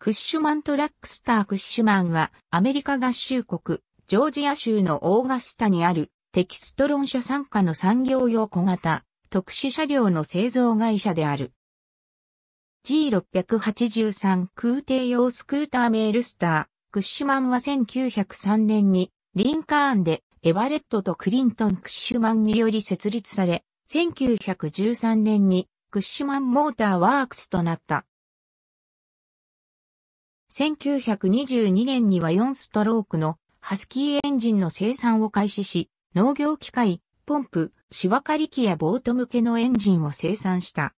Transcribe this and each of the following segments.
クッシュマントラックスター・クッシュマンは、アメリカ合衆国、ジョージア州のオーガスタにある、テキストロン社傘下の産業用小型、特殊車両の製造会社である。G683 空挺用スクーターメールスター、クッシュマンは1903年に、リンカーンで、エヴァレットとクリントン・クッシュマンにより設立され、1913年に、クッシュマンモーターワークスとなった。1922年には4ストロークのハスキーエンジンの生産を開始し、農業機械、ポンプ、シワカり機やボート向けのエンジンを生産した。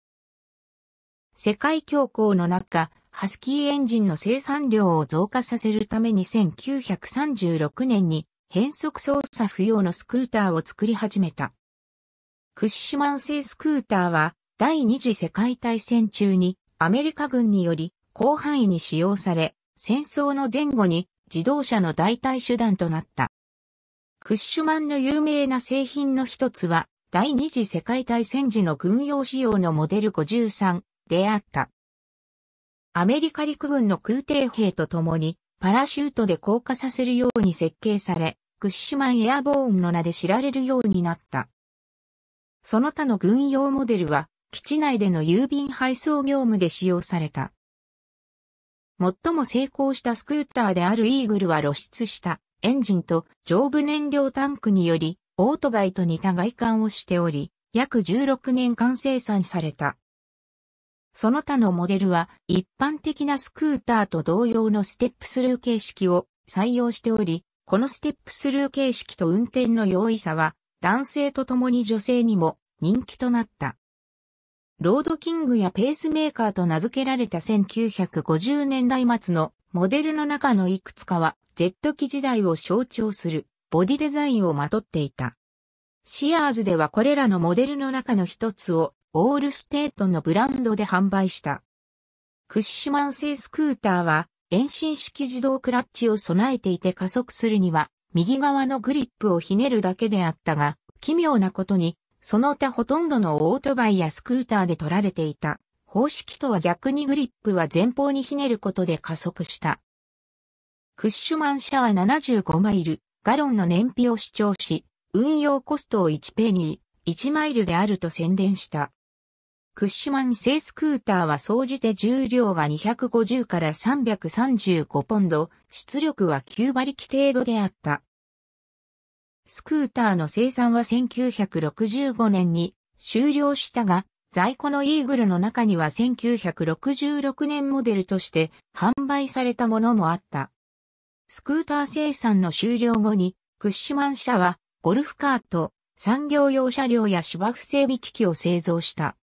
世界恐慌の中、ハスキーエンジンの生産量を増加させるために1936年に変速操作不要のスクーターを作り始めた。クッシュマン製スクーターは第二次世界大戦中にアメリカ軍により広範囲に使用され、戦争の前後に自動車の代替手段となった。クッシュマンの有名な製品の一つは、第二次世界大戦時の軍用仕様のモデル53であった。アメリカ陸軍の空挺兵と共に、パラシュートで降下させるように設計され、クッシュマンエアボーンの名で知られるようになった。その他の軍用モデルは、基地内での郵便配送業務で使用された。最も成功したスクーターであるイーグルは露出したエンジンと上部燃料タンクにより、オートバイと似た外観をしており、約16年間生産された。その他のモデルは一般的なスクーターと同様のステップスルー形式を採用しており、このステップスルー形式と運転の容易さは男性と共に女性にも人気となった。ロードキングやペースメーカーと名付けられた1950年代末のモデルの中のいくつかは、ジェット機時代を象徴するボディデザインをまとっていた。シアーズではこれらのモデルの中の一つをオールステートのブランドで販売した。クッシュマン製スクーターは遠心式自動クラッチを備えていて加速するには右側のグリップをひねるだけであったが、奇妙なことにその他ほとんどのオートバイやスクーターで取られていた。方式とは逆にグリップは前方にひねることで加速した。クッシュマン車は75マイル、ガロンの燃費を主張し、運用コストを1ペニー、1マイルであると宣伝した。クッシュマン製スクーターは総じて重量が250から335ポンド、出力は9馬力程度であった。スクーターの生産は1965年に終了したが、在庫のイーグルの中には1966年モデルとして販売されたものもあった。スクーター生産の終了後に、クッシュマン社はゴルフカート、産業用車両や芝生整備機器を製造した。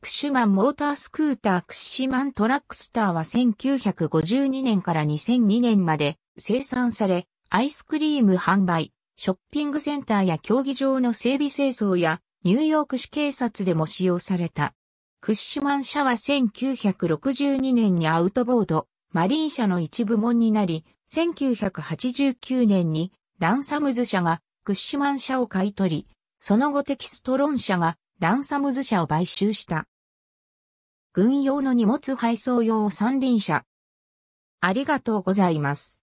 クッシュマンモータースクータークッシュマントラックスターは1952年から2002年まで生産され、アイスクリーム販売、ショッピングセンターや競技場の整備清掃やニューヨーク市警察でも使用された。クッシュマン社は1962年にアウトボード、マリー社の一部門になり、1989年にランサムズ社がクッシュマン社を買い取り、その後テキストロン社がランサムズ社を買収した。軍用の荷物配送用三輪車。ありがとうございます。